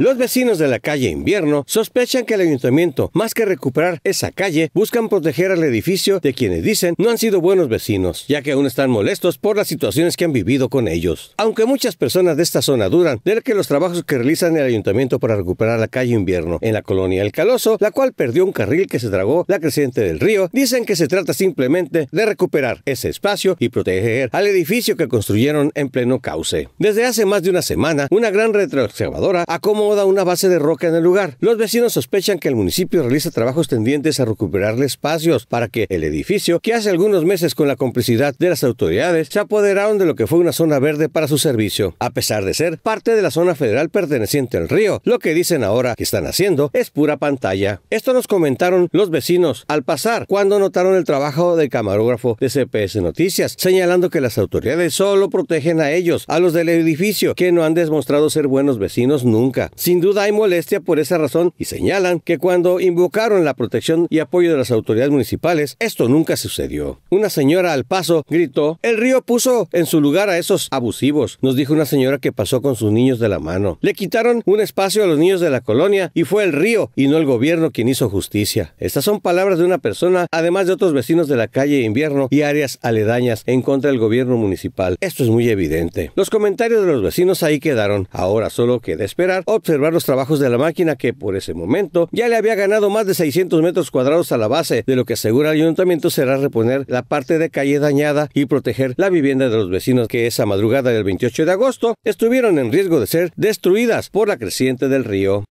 Los vecinos de la calle Invierno sospechan que el ayuntamiento, más que recuperar esa calle, buscan proteger al edificio de quienes dicen no han sido buenos vecinos, ya que aún están molestos por las situaciones que han vivido con ellos. Aunque muchas personas de esta zona duran de que los trabajos que realizan el ayuntamiento para recuperar la calle Invierno en la colonia El Caloso, la cual perdió un carril que se tragó la creciente del río, dicen que se trata simplemente de recuperar ese espacio y proteger al edificio que construyeron en pleno cauce. Desde hace más de una semana, una gran retroexcavadora como da una base de roca en el lugar. Los vecinos sospechan que el municipio realiza trabajos tendientes a recuperarle espacios para que el edificio, que hace algunos meses con la complicidad de las autoridades, se apoderaron de lo que fue una zona verde para su servicio, a pesar de ser parte de la zona federal perteneciente al río. Lo que dicen ahora que están haciendo es pura pantalla. Esto nos comentaron los vecinos al pasar cuando notaron el trabajo del camarógrafo de CPS Noticias, señalando que las autoridades solo protegen a ellos, a los del edificio, que no han demostrado ser buenos vecinos nunca. Sin duda hay molestia por esa razón y señalan que cuando invocaron la protección y apoyo de las autoridades municipales, esto nunca sucedió. Una señora al paso gritó, el río puso en su lugar a esos abusivos, nos dijo una señora que pasó con sus niños de la mano. Le quitaron un espacio a los niños de la colonia y fue el río y no el gobierno quien hizo justicia. Estas son palabras de una persona, además de otros vecinos de la calle Invierno y áreas aledañas en contra del gobierno municipal. Esto es muy evidente. Los comentarios de los vecinos ahí quedaron. Ahora solo queda esperar observar los trabajos de la máquina que por ese momento ya le había ganado más de 600 metros cuadrados a la base, de lo que asegura el ayuntamiento será reponer la parte de calle dañada y proteger la vivienda de los vecinos que esa madrugada del 28 de agosto estuvieron en riesgo de ser destruidas por la creciente del río.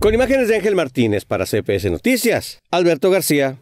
Con imágenes de Ángel Martínez para CPS Noticias, Alberto García.